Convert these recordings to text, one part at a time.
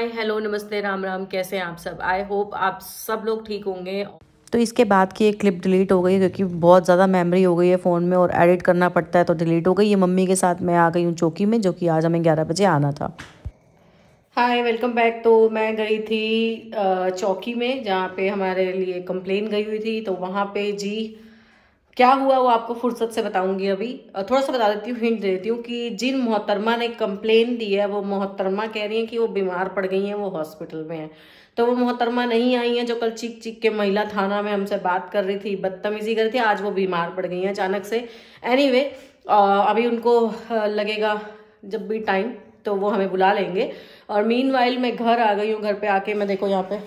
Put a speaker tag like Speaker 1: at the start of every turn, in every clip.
Speaker 1: hi hello नमस्ते राम राम कैसे हैं आप सब आई होप आप सब लोग ठीक होंगे तो इसके बाद की एक क्लिप डिलीट हो गई क्योंकि बहुत ज़्यादा मेमोरी हो गई है फ़ोन में और एडिट करना पड़ता है तो डिलीट हो गई ये मम्मी के साथ मैं आ गई हूँ चौकी में जो कि आज हमें ग्यारह बजे आना था हाय वेलकम बैक तो मैं गई थी चौकी में जहाँ पे हमारे लिए कंप्लेन गई हुई थी तो वहाँ पे जी क्या हुआ वो आपको फुर्सत से बताऊंगी अभी थोड़ा सा बता देती हूँ हिंट देती हूँ कि जिन मोहतरमा ने कंप्लेन दी है वो मोहतरमा कह रही हैं कि वो बीमार पड़ गई हैं वो हॉस्पिटल में हैं तो वो मोहतरमा नहीं आई हैं जो कल चीख चीख के महिला थाना में हमसे बात कर रही थी बदतमीजी कर रही थी आज वो बीमार पड़ गई हैं अचानक से एनी anyway, अभी उनको लगेगा जब भी टाइम तो वो हमें बुला लेंगे और मीन मैं घर आ गई हूँ घर पर आके मैं देखो यहाँ पर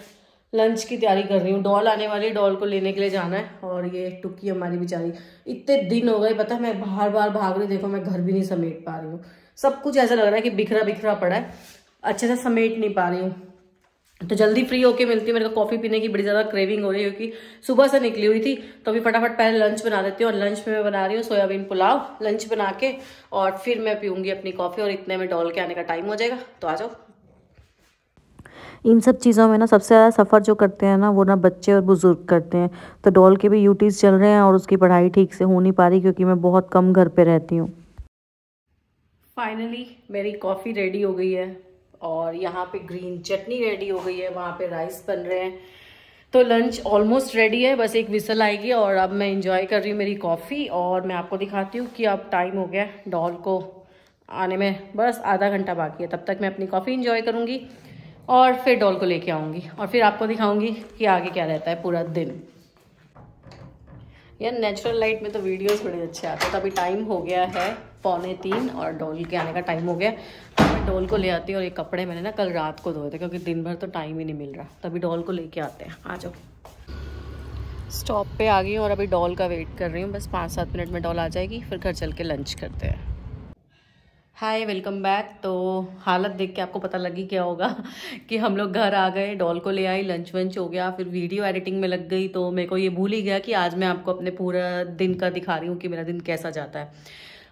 Speaker 1: लंच की तैयारी कर रही हूँ डॉल आने वाली डॉल को लेने के लिए जाना है और ये टुकी हमारी बेचारी इतने दिन हो गए पता मैं बार बार भाग रही देखो मैं घर भी नहीं समेट पा रही हूँ सब कुछ ऐसा लग रहा है कि बिखरा बिखरा पड़ा है अच्छे से समेट नहीं पा रही हूँ तो जल्दी फ्री होके मिलती हूँ मेरे को कॉफ़ी पीने की बड़ी ज़्यादा क्रेविंग हो रही है क्योंकि सुबह से निकली हुई थी तो अभी फटाफट पहले लंच बना देती हूँ और लंच में मैं बना रही हूँ सोयाबीन पुलाव लंच बना के और फिर मैं पीऊँगी अपनी कॉफ़ी और इतने में डॉल के आने का टाइम हो जाएगा तो आ जाओ इन सब चीज़ों में ना सबसे ज़्यादा सफ़र जो करते हैं ना वो ना बच्चे और बुज़ुर्ग करते हैं तो डॉल के भी यूटीज़ चल रहे हैं और उसकी पढ़ाई ठीक से हो नहीं पा रही क्योंकि मैं बहुत कम घर पर रहती हूँ फाइनली मेरी कॉफ़ी रेडी हो गई है और यहाँ पे ग्रीन चटनी रेडी हो गई है वहाँ पे राइस बन रहे हैं तो लंच ऑलमोस्ट रेडी है बस एक विसल आएगी और अब मैं इंजॉय कर रही हूँ मेरी कॉफ़ी और मैं आपको दिखाती हूँ कि अब टाइम हो गया डॉल को आने में बस आधा घंटा बाकी है तब तक मैं अपनी कॉफ़ी इंजॉय करूँगी और फिर डॉल को लेके आऊँगी और फिर आपको दिखाऊँगी कि आगे क्या रहता है पूरा दिन यार नेचुरल लाइट में तो वीडियोस बड़े अच्छे आते हैं तो अभी टाइम हो गया है पौने तीन और डॉल के आने का टाइम हो गया तो मैं डॉल को ले आती हूँ और ये कपड़े मैंने ना कल रात को धोए थे क्योंकि दिन भर तो टाइम ही नहीं मिल रहा तभी तो डॉल को लेके आते हैं आ जाओ स्टॉप पे आ गई और अभी डॉल का वेट कर रही हूँ बस पाँच सात मिनट में डॉल आ जाएगी फिर घर चल के लंच करते हैं हाय वेलकम बैक तो हालत देख के आपको पता लगी क्या होगा कि हम लोग घर आ गए डॉल को ले आई लंच वंच हो गया फिर वीडियो एडिटिंग में लग गई तो मेरे को ये भूल ही गया कि आज मैं आपको अपने पूरा दिन का दिखा रही हूँ कि मेरा दिन कैसा जाता है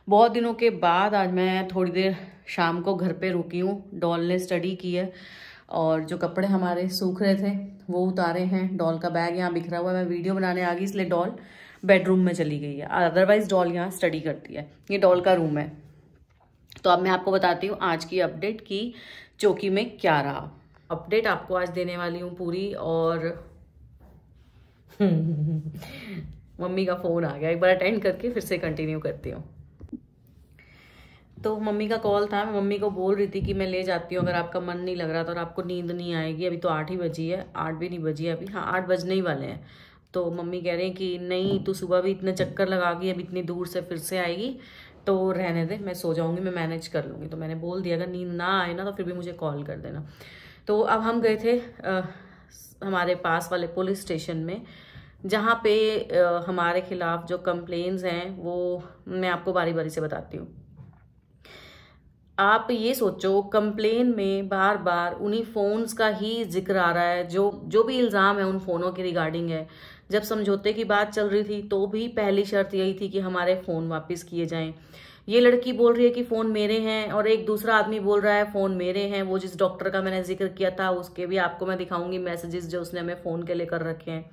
Speaker 1: बहुत दिनों के बाद आज मैं थोड़ी देर शाम को घर पर रुकी हूँ डॉल ने स्टडी की है और जो कपड़े हमारे सूख रहे थे वो उतारे हैं डॉल का बैग यहाँ बिखरा हुआ है मैं वीडियो बनाने आ गई इसलिए डॉल बेडरूम में चली गई है अदरवाइज़ डॉल यहाँ स्टडी करती है ये डॉल का रूम है तो अब मैं आपको बताती हूँ आज की अपडेट की चौकी में क्या रहा अपडेट आपको आज देने वाली हूँ पूरी और मम्मी का फ़ोन आ गया एक बार अटेंड करके फिर से कंटिन्यू करती हूँ तो मम्मी का कॉल था मैं मम्मी को बोल रही थी कि मैं ले जाती हूँ अगर आपका मन नहीं लग रहा था तो और आपको नींद नहीं आएगी अभी तो आठ ही बजी है आठ भी नहीं बजी है अभी हाँ आठ बजने ही वाले हैं तो मम्मी कह रहे हैं कि नहीं तू सुबह भी इतने चक्कर लगा गई अभी इतनी दूर से फिर से आएगी तो रहने दे मैं सो जाऊँगी मैं मैनेज कर लूँगी तो मैंने बोल दिया अगर नींद ना आए ना तो फिर भी मुझे कॉल कर देना तो अब हम गए थे आ, हमारे पास वाले पुलिस स्टेशन में जहाँ पे आ, हमारे खिलाफ जो कंप्लेन्स हैं वो मैं आपको बारी बारी से बताती हूँ आप ये सोचो कंप्लेन में बार बार उन्हीं फ़ोन्स का ही जिक्र आ रहा है जो जो भी इल्ज़ाम है उन फ़ोनों के रिगार्डिंग है जब समझौते की बात चल रही थी तो भी पहली शर्त यही थी कि हमारे फ़ोन वापस किए जाएं ये लड़की बोल रही है कि फ़ोन मेरे हैं और एक दूसरा आदमी बोल रहा है फ़ोन मेरे हैं वो जिस डॉक्टर का मैंने जिक्र किया था उसके भी आपको मैं दिखाऊंगी मैसेजेस जो उसने हमें फ़ोन के लेकर कर रखे हैं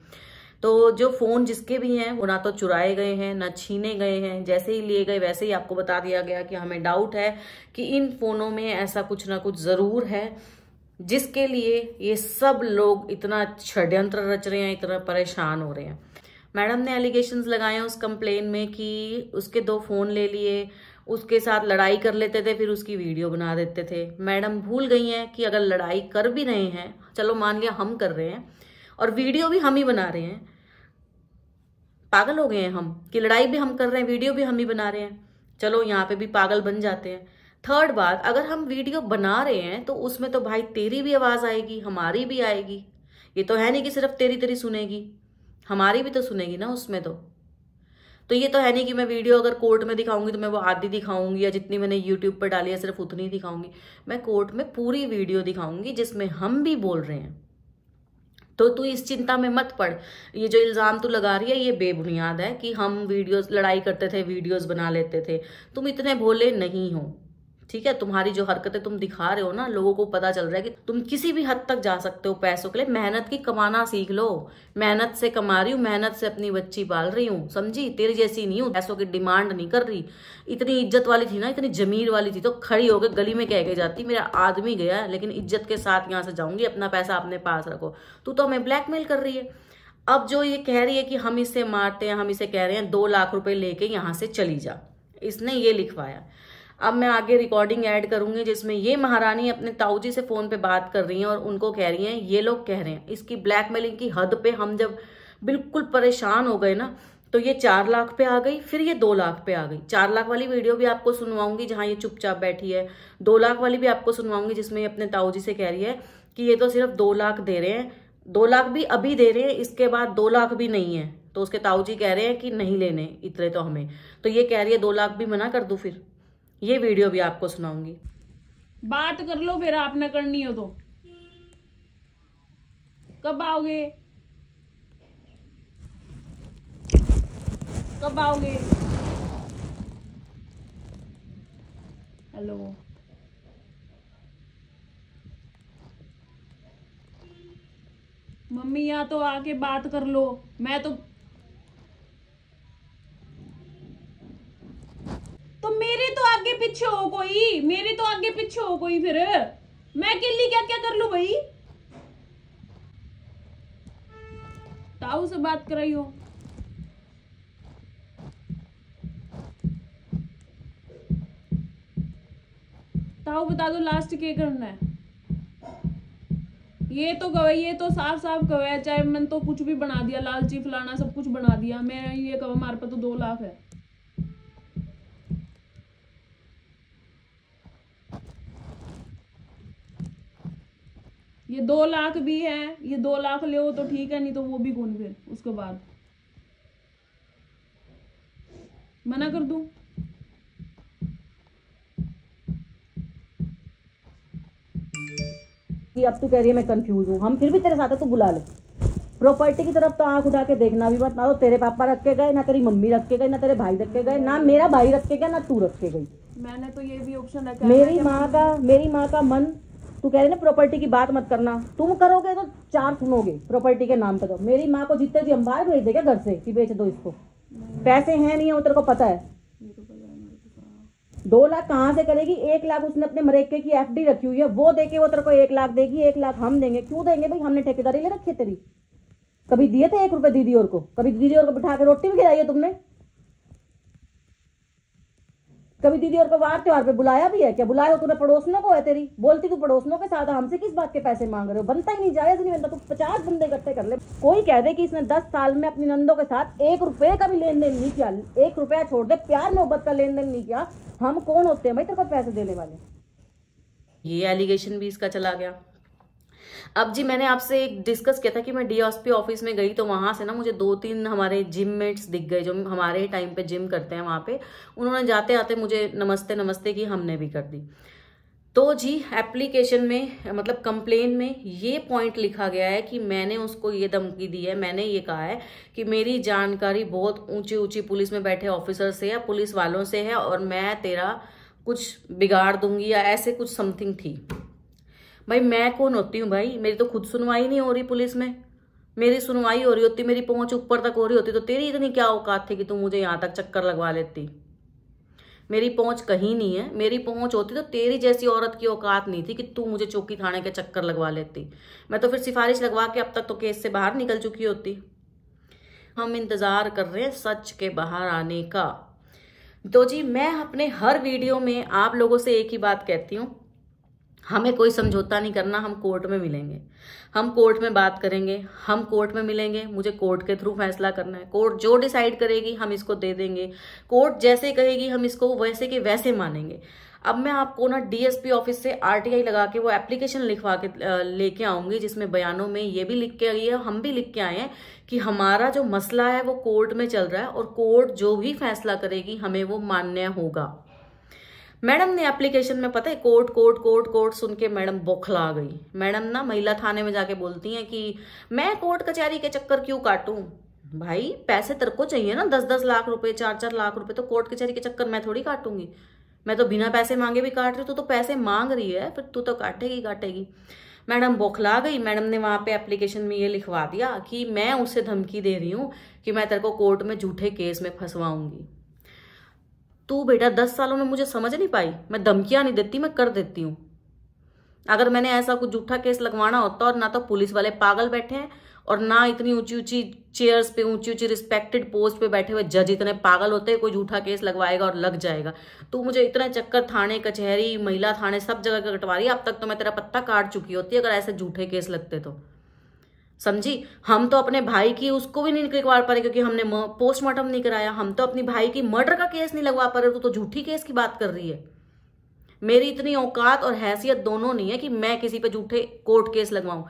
Speaker 1: तो जो फ़ोन जिसके भी हैं वो ना तो चुराए गए हैं ना छीने गए हैं जैसे ही लिए गए वैसे ही आपको बता दिया गया कि हमें डाउट है कि इन फ़ोनों में ऐसा कुछ ना कुछ ज़रूर है जिसके लिए ये सब लोग इतना षड्यंत्र रच रहे हैं इतना परेशान हो रहे हैं मैडम ने एलिगेशंस लगाए हैं उस कंप्लेन में कि उसके दो फ़ोन ले लिए उसके साथ लड़ाई कर लेते थे फिर उसकी वीडियो बना देते थे मैडम भूल गई हैं कि अगर लड़ाई कर भी रहे हैं चलो मान लिया हम कर रहे हैं और वीडियो भी हम ही बना रहे हैं पागल हो गए हैं हम कि लड़ाई भी हम कर रहे हैं वीडियो भी हम ही बना रहे हैं चलो यहाँ पे भी पागल बन जाते हैं थर्ड बात अगर हम वीडियो बना रहे हैं तो उसमें तो भाई तेरी भी आवाज़ आएगी हमारी भी आएगी ये तो है नहीं कि सिर्फ तेरी तेरी सुनेगी हमारी भी तो सुनेगी ना उसमें तो तो ये तो है नहीं कि मैं वीडियो अगर कोर्ट में दिखाऊंगी तो मैं वो आधी दिखाऊंगी या जितनी मैंने यूट्यूब पर डाली है सिर्फ उतनी ही दिखाऊंगी मैं कोर्ट में पूरी वीडियो दिखाऊंगी जिसमें हम भी बोल रहे हैं तो तू इस चिंता में मत पड़ ये जो इल्ज़ाम तू लगा रही है ये बेबुनियाद है कि हम वीडियोस लड़ाई करते थे वीडियोस बना लेते थे तुम इतने भोले नहीं हो ठीक है तुम्हारी जो हरकतें तुम दिखा रहे हो ना लोगों को पता चल रहा है कि तुम किसी भी हद तक जा सकते हो पैसों के लिए मेहनत की कमाना सीख लो मेहनत से कमा रही हूँ मेहनत से अपनी बच्ची पाल रही हूँ समझी तेरी जैसी नहीं हूँ पैसों की डिमांड नहीं कर रही इतनी इज्जत वाली थी ना इतनी जमीर वाली थी तो खड़ी होकर गली में कह के जाती मेरा आदमी गया लेकिन इज्जत के साथ यहाँ से जाऊंगी अपना पैसा अपने पास रखो तू तो हमें ब्लैकमेल कर रही है अब जो ये कह रही है कि हम इसे मारते हैं हम इसे कह रहे हैं दो लाख रुपए लेके यहाँ से चली जा इसने ये लिखवाया अब मैं आगे रिकॉर्डिंग ऐड करूंगी जिसमें ये महारानी अपने ताऊ जी से फ़ोन पे बात कर रही हैं और उनको कह रही हैं ये लोग कह रहे हैं इसकी ब्लैकमेलिंग की हद पे हम जब बिल्कुल परेशान हो गए ना तो ये चार लाख पे आ गई फिर ये दो लाख पे आ गई चार लाख वाली वीडियो भी आपको सुनवाऊंगी जहाँ ये चुपचाप बैठी है दो लाख वाली भी आपको सुनवाऊंगी जिसमें अपने ताऊ जी से कह रही है कि ये तो सिर्फ दो लाख दे रहे हैं दो लाख भी अभी दे रहे हैं इसके बाद दो लाख भी नहीं है तो उसके ताऊ जी कह रहे हैं कि नहीं लेने इतने तो हमें तो ये कह रही है दो लाख भी मना कर दू फिर ये वीडियो भी आपको सुनाऊंगी
Speaker 2: बात कर लो फिर आपने करनी हो तो कब आओगे कब आओगे हेलो मम्मी या तो आके बात कर लो मैं तो मेरे तो आगे पीछे हो कोई मेरे तो आगे पीछे हो कोई फिर मैं अकेली क्या क्या कर लू भाई ताऊ से बात कर रही हो ताऊ बता दो लास्ट क्या करना है ये तो कवे ये तो साफ साफ कवे चाहे मैंने तो कुछ भी बना दिया लालची फलाना सब कुछ बना दिया मैं ये कवा मार पर तो दो लाख है ये दो लाख भी है ये दो लाख ले तो ठीक है नहीं तो वो भी कौन फिर उसके बाद मना कर दू
Speaker 1: कि अब तू कह रही है मैं कंफ्यूज हूँ हम फिर भी तेरे साथ है तो बुला ले प्रॉपर्टी की तरफ तो आंख उठा के देखना भी मत ना तो तेरे पापा रख के गए ना तेरी मम्मी रख के गए ना तेरे भाई रख के गए ना मेरा भाई रख के गया ना तू रख के गई
Speaker 2: मैंने तो ये भी ऑप्शन रखा मेरी माँ का
Speaker 1: मेरी माँ का मन तू कह रही ना प्रॉपर्टी की बात मत करना तुम करोगे तो चार सुनोगे प्रॉपर्टी के नाम पे तो मेरी माँ को जितने भी हम बाहर भेज देगा घर से कि बेच दो इसको पैसे हैं नहीं है वो तेरे को पता है दो लाख कहाँ से करेगी एक लाख उसने अपने मरेके की डी रखी हुई है वो देके वो तेरे को एक लाख देगी एक लाख हम देंगे क्यों देंगे भाई हमने ठेकेदारी ले रखी है तेरी कभी दिए थे एक रुपए दीदी और को कभी दीदी और को बिठा के रोटी भी खिलाई है तुमने कभी दीदी और पवार त्यौहार पे बुलाया भी है क्या बुलाया हो तूने पड़ोसनों को है तेरी बोलती तू पड़ोसनों के साथ हमसे किस बात के पैसे मांग रहे हो बनता ही नहीं जायज नहीं बनता तू पचास बंदे इकट्ठे कर ले कोई कह दे कि इसने दस साल में अपनी नंदों के साथ एक रुपये का भी लेन देन नहीं किया एक रुपया छोड़ दे प्यार मोहब्बत का लेन देन नहीं किया हम कौन होते हैं भाई तेरे को पैसे देने वाले ये एलिगेशन भी इसका चला गया अब जी मैंने आपसे एक डिस्कस किया था कि मैं डीएसपी ऑफिस में गई तो वहां से ना मुझे दो तीन हमारे जिम मेट्स दिख गए जो हमारे टाइम पे जिम करते हैं वहां पे उन्होंने जाते आते मुझे नमस्ते नमस्ते की हमने भी कर दी तो जी एप्लीकेशन में मतलब कंप्लेन में ये पॉइंट लिखा गया है कि मैंने उसको ये धमकी दी है मैंने ये कहा है कि मेरी जानकारी बहुत ऊंची ऊंची पुलिस में बैठे ऑफिसर से या पुलिस वालों से है और मैं तेरा कुछ बिगाड़ दूंगी या ऐसे कुछ समथिंग थी भाई मैं कौन होती हूँ भाई मेरी तो खुद सुनवाई नहीं हो रही पुलिस में मेरी सुनवाई हो रही होती मेरी पहुंच ऊपर तक हो रही होती तो तेरी इतनी क्या औकात थी कि तू मुझे यहाँ तक चक्कर लगवा लेती मेरी पहुंच कहीं नहीं है मेरी पहुंच होती तो तेरी जैसी औरत की औकात नहीं थी कि तू मुझे चौकी थाने के चक्कर लगवा लेती मैं तो फिर सिफारिश लगवा के अब तक तो केस से बाहर निकल चुकी होती हम इंतज़ार कर रहे हैं सच के बाहर आने का तो जी मैं अपने हर वीडियो में आप लोगों से एक ही बात कहती हूँ हमें कोई समझौता नहीं करना हम कोर्ट में मिलेंगे हम कोर्ट में बात करेंगे हम कोर्ट में मिलेंगे मुझे कोर्ट के थ्रू फैसला करना है कोर्ट जो डिसाइड करेगी हम इसको दे देंगे कोर्ट जैसे कहेगी हम इसको वैसे के वैसे मानेंगे अब मैं आपको ना डीएसपी ऑफिस से आरटीआई लगा के वो एप्लीकेशन लिखवा के लेके आऊंगी जिसमें बयानों में ये भी लिख के आई है हम भी लिख के आए हैं कि हमारा जो मसला है वो कोर्ट में चल रहा है और कोर्ट जो भी फैसला करेगी हमें वो मान्य होगा मैडम ने एप्लीकेशन में पता है कोर्ट कोर्ट कोर्ट कोर्ट सुन के मैडम बौखला गई मैडम ना महिला थाने में जाके बोलती हैं कि मैं कोर्ट कचहरी के चक्कर क्यों काटूं भाई पैसे तेरे को चाहिए ना दस दस लाख रुपए चार चार लाख रुपए तो कोर्ट कचहरी के चक्कर मैं थोड़ी काटूंगी मैं तो बिना पैसे मांगे भी काट रही हूँ तू तो पैसे मांग रही है फिर तू तो काटेगी काटेगी मैडम बौखला गई मैडम ने वहाँ पे एप्लीकेशन में ये लिखवा दिया कि मैं उसे धमकी दे रही हूँ कि मैं तेरे को कोर्ट में झूठे केस में फंसवाऊंगी तू बेटा दस सालों में मुझे समझ नहीं पाई मैं धमकियां नहीं देती मैं कर देती हूँ अगर मैंने ऐसा कुछ झूठा केस लगवाना होता और ना तो पुलिस वाले पागल बैठे हैं और ना इतनी ऊंची ऊंची चेयर्स पे ऊंची ऊंची रिस्पेक्टेड पोस्ट पे बैठे हुए जज इतने पागल होते हैं कोई झूठा केस लगवाएगा और लग जाएगा तू मुझे इतने चक्कर थाने कचहरी महिला थाने सब जगह का कटवा रही अब तक तो मैं तेरा पत्ता काट चुकी होती अगर ऐसे झूठे केस लगते तो समझी हम तो अपने भाई की उसको भी नहीं निकलवा पा रहे क्योंकि हमने पोस्टमार्टम नहीं कराया हम तो अपनी भाई की मर्डर का केस नहीं लगवा पा रहे तो, तो झूठी केस की बात कर रही है मेरी इतनी औकात और हैसियत दोनों नहीं है कि मैं किसी पे झूठे कोर्ट केस लगवाऊं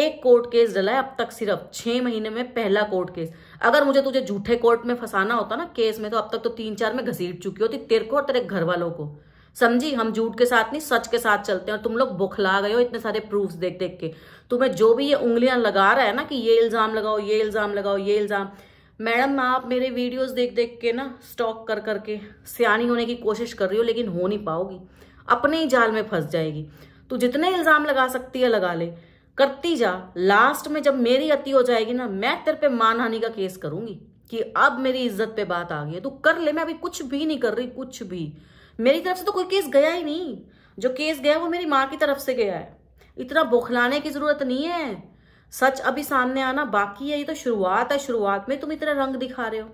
Speaker 1: एक कोर्ट केस डला है अब तक सिर्फ छह महीने में पहला कोर्ट केस अगर मुझे तुझे झूठे कोर्ट में फंसाना होता ना केस में तो अब तक तो तीन चार में घसीट चुकी होती तेरे को और तेरे घर वालों को समझी हम झूठ के साथ नहीं सच के साथ चलते हैं और तुम लोग बुखला गए हो इतने सारे प्रूफ देख देख के तुम्हें जो भी ये उंगलियां लगा रहा है ना कि ये इल्जाम लगाओ ये इल्जाम लगाओ ये इल्जाम मैडम आप मेरे वीडियोस देख देख के ना स्टॉक कर करके सियानी होने की कोशिश कर रही हो लेकिन हो नहीं पाओगी अपने ही जाल में फंस जाएगी तो जितने इल्जाम लगा सकती है लगा ले करती जा लास्ट में जब मेरी अति हो जाएगी ना मैं तेरे पे मानहानि का केस करूंगी कि अब मेरी इज्जत पे बात आ गई है तू कर ले मैं अभी कुछ भी नहीं कर रही कुछ भी मेरी तरफ से तो कोई केस गया ही नहीं जो केस गया वो मेरी माँ की तरफ से गया है इतना बौखलाने की जरूरत नहीं है सच अभी सामने आना बाकी है ये तो शुरुआत है शुरुआत में तुम इतना रंग दिखा रहे हो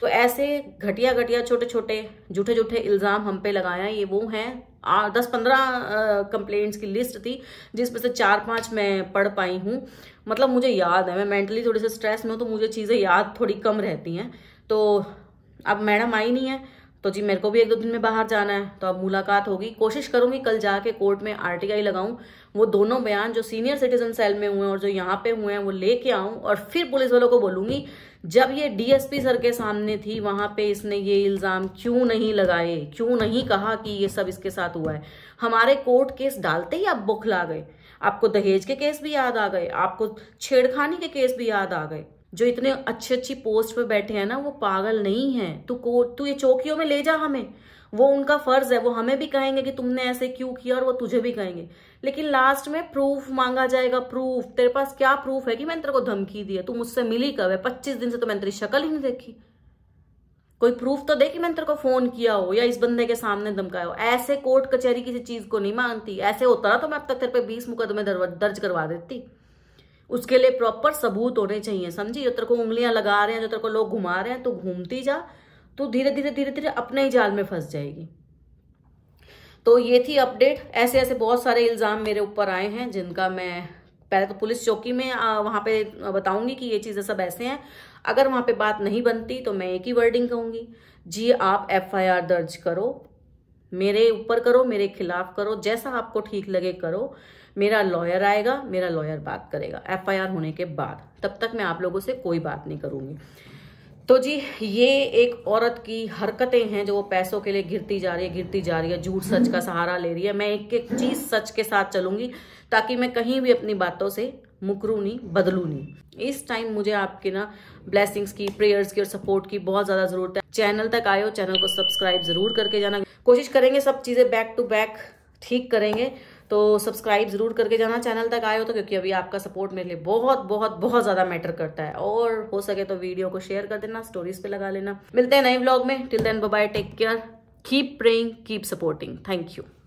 Speaker 1: तो ऐसे घटिया घटिया छोटे छोटे झूठे झूठे इल्ज़ाम हम पे लगाया ये वो हैं दस पंद्रह कंप्लेंट्स की लिस्ट थी जिसमें से चार पांच मैं पढ़ पाई हूँ मतलब मुझे याद है मैं मेंटली थोड़ी से स्ट्रेस में हूँ तो मुझे चीज़ें याद थोड़ी कम रहती हैं तो अब मैडम आई नहीं है तो जी मेरे को भी एक दो दिन में बाहर जाना है तो अब मुलाकात होगी कोशिश करूंगी कल जाके कोर्ट में आरटीआई लगाऊं वो दोनों बयान जो सीनियर सिटीजन सेल में हुए हैं और जो यहाँ पे हुए हैं वो लेके आऊं और फिर पुलिस वालों को बोलूंगी जब ये डीएसपी सर के सामने थी वहां पे इसने ये इल्जाम क्यों नहीं लगाए क्यों नहीं कहा कि ये सब इसके साथ हुआ है हमारे कोर्ट केस डालते ही आप बुखला गए आपको दहेज के केस भी याद आ गए आपको छेड़खानी के केस भी याद आ गए जो इतने अच्छे अच्छी पोस्ट पे बैठे हैं ना वो पागल नहीं है तू को तू ये चौकियों में ले जा हमें वो उनका फर्ज है वो हमें भी कहेंगे कि तुमने ऐसे क्यों किया और वो तुझे भी कहेंगे लेकिन लास्ट में प्रूफ मांगा जाएगा प्रूफ तेरे पास क्या प्रूफ है कि मैंने तेरे को धमकी दी है तू मुझसे मिली कब है पच्चीस दिन से तो मैंने तेरी शक्ल ही नहीं देखी कोई प्रूफ तो दे कि मैंने तेरे को फोन किया हो या इस बंदे के सामने धमकाया हो ऐसे कोर्ट कचहरी किसी चीज को नहीं मानती ऐसे होता ना तो मैं अब तक तेरे पे बीस मुकदमे दर्ज करवा देती उसके लिए प्रॉपर सबूत होने चाहिए समझी जो तेरे को उंगलियां लगा रहे हैं जो तेरे को लोग घुमा रहे हैं तो घूमती जा तो धीरे धीरे धीरे धीरे अपने ही जाल में फंस जाएगी तो ये थी अपडेट ऐसे ऐसे बहुत सारे इल्ज़ाम मेरे ऊपर आए हैं जिनका मैं पहले तो पुलिस चौकी में आ, वहाँ पे बताऊंगी कि ये चीज़ें सब ऐसे हैं अगर वहां पे बात नहीं बनती तो मैं एक ही वर्डिंग कहूंगी जी आप एफआईआर दर्ज करो मेरे ऊपर करो मेरे खिलाफ करो जैसा आपको ठीक लगे करो मेरा लॉयर आएगा मेरा लॉयर बात करेगा एफआईआर होने के बाद तब तक मैं आप लोगों से कोई बात नहीं करूंगी तो जी ये एक औरत की हरकतें हैं जो वो पैसों के लिए घिरती जा रही है घिरती जा रही है झूठ सच का सहारा ले रही है मैं एक एक चीज सच के साथ चलूंगी ताकि मैं कहीं भी अपनी बातों से मुकरू नहीं बदलू नहीं इस टाइम मुझे आपके ना ब्लेसिंग्स की प्रेयर्स की और सपोर्ट की बहुत ज्यादा जरूरत है चैनल तक आए हो चैनल को सब्सक्राइब जरूर करके जाना कोशिश करेंगे सब चीजें बैक टू बैक ठीक करेंगे तो सब्सक्राइब ज़रूर करके जाना चैनल तक आए हो तो क्योंकि अभी आपका सपोर्ट मेरे लिए बहुत बहुत बहुत ज़्यादा मैटर करता है और हो सके तो वीडियो को शेयर कर देना स्टोरीज पे लगा लेना मिलते हैं नए ब्लॉग में till then bye take care keep praying keep supporting thank you